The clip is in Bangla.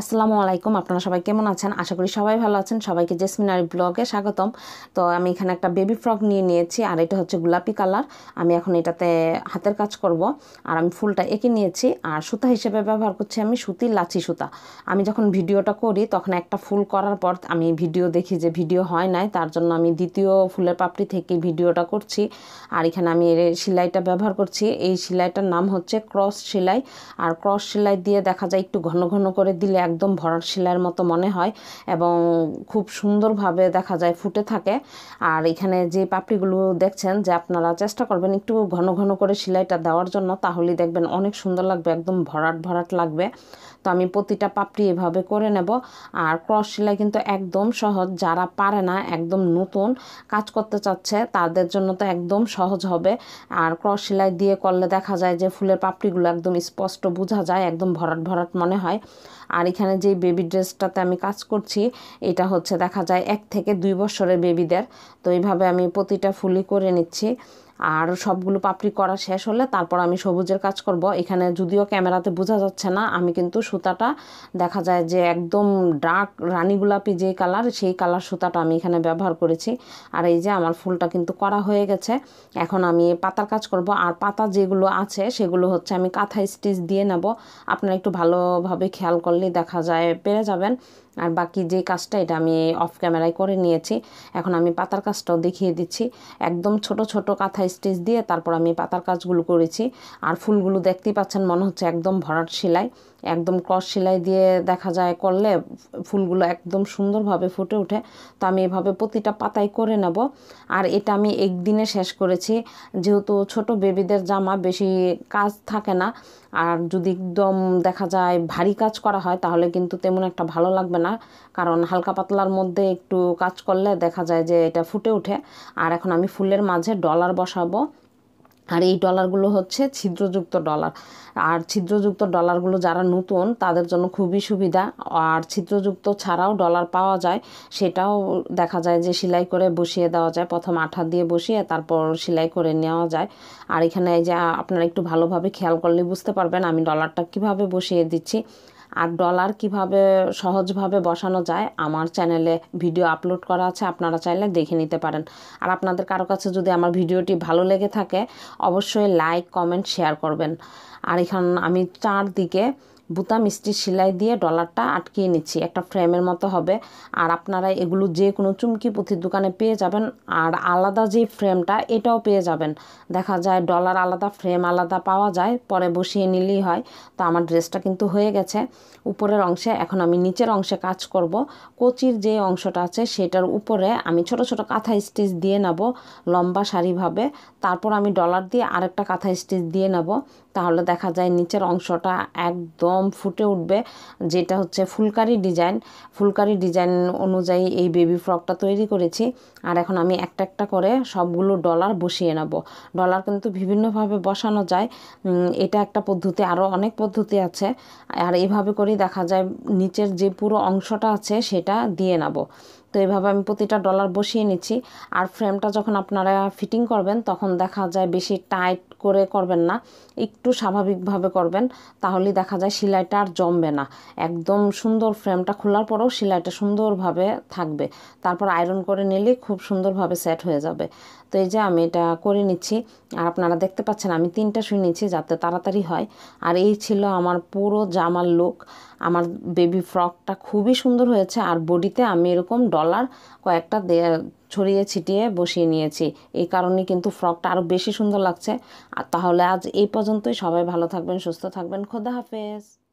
আসসালামু আলাইকুম আপনারা সবাই কেমন আছেন আশা করি সবাই ভালো আছেন সবাইকে জেসমিনারি ব্লগে স্বাগতম তো আমি এখানে একটা বেবি ফ্রক নিয়ে নিয়েছি আর এটা হচ্ছে গোলাপি কালার আমি এখন এটাতে হাতের কাজ করব আর আমি ফুলটা এঁকে নিয়েছি আর সুতা হিসেবে ব্যবহার করছি আমি সুতি লাচি সুতা আমি যখন ভিডিওটা করি তখন একটা ফুল করার পর আমি ভিডিও দেখি যে ভিডিও হয় নাই তার জন্য আমি দ্বিতীয় ফুলের পাপড়ি থেকে ভিডিওটা করছি আর এখানে আমি সেলাইটা ব্যবহার করছি এই সেলাইটার নাম হচ্ছে ক্রস সেলাই আর ক্রস সেলাই দিয়ে দেখা যায় একটু ঘন ঘন করে দিলে একদম ভরাট শিলার মতো মনে হয় এবং খুব সুন্দরভাবে দেখা যায় ফুটে থাকে আর এখানে যে পাপড়িগুলো দেখছেন যে আপনারা চেষ্টা করবেন একটু ঘন ঘন করে সেলাইটা দেওয়ার জন্য তাহলে দেখবেন অনেক সুন্দর লাগবে একদম ভরাট ভরাট লাগবে তো আমি প্রতিটা পাপড়ি এভাবে করে নেব আর ক্রস সেলাই কিন্তু একদম সহজ যারা পারে না একদম নতুন কাজ করতে চাচ্ছে তাদের জন্য তো একদম সহজ হবে আর ক্রস সেলাই দিয়ে করলে দেখা যায় যে ফুলের পাপড়িগুলো একদম স্পষ্ট বোঝা যায় একদম ভরাট ভরাট মনে হয় আর এখানে যে বেবি ড্রেসটাতে আমি কাজ করছি এটা হচ্ছে দেখা যায় এক থেকে দুই বছরের বেবিদের তো এইভাবে আমি প্রতিটা ফুলি করে নিচ্ছি আর সবগুলো পাপড়ি করা শেষ হলে তারপর আমি সবুজের কাজ করব এখানে যদিও ক্যামেরাতে বোঝা যাচ্ছে না আমি কিন্তু সুতাটা দেখা যায় যে একদম ডার্ক রানী গোলাপি যে কালার সেই কালার সুতাটা আমি এখানে ব্যবহার করেছি আর এই যে আমার ফুলটা কিন্তু করা হয়ে গেছে এখন আমি পাতার কাজ করব আর পাতা যেগুলো আছে সেগুলো হচ্ছে আমি কাঁথা স্টিচ দিয়ে নেব আপনারা একটু ভালোভাবে খেয়াল করলে দেখা যায় পেরে যাবেন আর বাকি যে কাজটা এটা আমি অফ ক্যামেরায় করে নিয়েছি এখন আমি পাতার কাজটাও দেখিয়ে দিচ্ছি একদম ছোট ছোট কাঁথা স্টিচ দিয়ে তারপর আমি পাতার কাজগুলো করেছি আর ফুলগুলো দেখতেই পাচ্ছেন মনে হচ্ছে একদম ভরাট সেলাই একদম ক্রস সেলাই দিয়ে দেখা যায় করলে ফুলগুলো একদম সুন্দরভাবে ফুটে ওঠে তো আমি এভাবে প্রতিটা পাতায় করে নেব আর এটা আমি একদিনে শেষ করেছি যেহেতু ছোট বেবিদের জামা বেশি কাজ থাকে না আর যদি একদম দেখা যায় ভারী কাজ করা হয় তাহলে কিন্তু তেমন একটা ভালো লাগবে না কারণ হালকা পাতলার মধ্যে একটু কাজ করলে দেখা যায় যে এটা ফুটে ওঠে আর এখন আমি ফুলের মাঝে ডলার বসাবো আর এই ডলারগুলো হচ্ছে ছিদ্রযুক্ত ডলার আর ছিদ্রযুক্ত ডলারগুলো যারা নতুন তাদের জন্য খুবই সুবিধা আর ছিদ্রযুক্ত ছাড়াও ডলার পাওয়া যায় সেটাও দেখা যায় যে সেলাই করে বসিয়ে দেওয়া যায় প্রথম আঠা দিয়ে বসিয়ে তারপর সেলাই করে নেওয়া যায় আর এখানে এই যে আপনারা একটু ভালোভাবে খেয়াল করলে বুঝতে পারবেন আমি ডলারটা কিভাবে বসিয়ে দিচ্ছি আর ডলার কিভাবে সহজভাবে বসানো যায় আমার চ্যানেলে ভিডিও আপলোড করা আছে আপনারা চাইলে দেখে নিতে পারেন আর আপনাদের কারো কাছে যদি আমার ভিডিওটি ভালো লেগে থাকে অবশ্যই লাইক কমেন্ট শেয়ার করবেন আর এখন আমি চারদিকে বুতাম মিষ্টি সেলাই দিয়ে ডলারটা আটকিয়ে নিচ্ছি একটা ফ্রেমের মতো হবে আর আপনারা এগুলো যে কোনো চুমকি পুঁথির দোকানে পেয়ে যাবেন আর আলাদা যে ফ্রেমটা এটাও পেয়ে যাবেন দেখা যায় ডলার আলাদা ফ্রেম আলাদা পাওয়া যায় পরে বসিয়ে নিলেই হয় তো আমার ড্রেসটা কিন্তু হয়ে গেছে উপরের অংশে এখন আমি নিচের অংশে কাজ করব কচির যে অংশটা আছে সেটার উপরে আমি ছোট ছোট কাঁথা স্টিচ দিয়ে নেব লম্বা শাড়িভাবে তারপর আমি ডলার দিয়ে আরেকটা কাঁথা স্টিচ দিয়ে নেব তাহলে দেখা যায় নিচের অংশটা একদম ফুটে উঠবে যেটা হচ্ছে ফুলকারি ডিজাইন ফুলকারি ডিজাইন অনুযায়ী এই বেবি ফ্রকটা তৈরি করেছি আর এখন আমি একটা একটা করে সবগুলো ডলার বসিয়ে নেব ডলার কিন্তু বিভিন্নভাবে বসানো যায় এটা একটা পদ্ধতি আরও অনেক পদ্ধতি আছে আর এভাবে করেই দেখা যায় নিচের যে পুরো অংশটা আছে সেটা দিয়ে নেব তো এভাবে আমি প্রতিটা ডলার বসিয়ে নিচ্ছি আর ফ্রেমটা যখন আপনারা ফিটিং করবেন তখন দেখা যায় বেশি টাইট করে করবেন না একটু স্বাভাবিকভাবে করবেন তাহলে দেখা যায় সেলাইটা আর জমবে না একদম সুন্দর ফ্রেমটা খোলার পরেও সেলাইটা সুন্দরভাবে থাকবে তারপর আয়রন করে নিলে খুব সুন্দরভাবে সেট হয়ে যাবে তো এই যে আমি এটা করে নিচ্ছি আর আপনারা দেখতে পাচ্ছেন আমি তিনটা শুয়ে নিচ্ছি যাতে তাড়াতাড়ি হয় আর এই ছিল আমার পুরো জামার লুক আমার বেবি ফ্রকটা খুবই সুন্দর হয়েছে আর বডিতে আমি এরকম ডলার কয়েকটা ছড়িয়ে ছিটিয়ে বসিয়ে নিয়েছি এই কারণে কিন্তু ফ্রকটা আরও বেশি সুন্দর লাগছে আর তাহলে আজ এই পর্যন্তই সবাই ভালো থাকবেন সুস্থ থাকবেন খোদা হাফেজ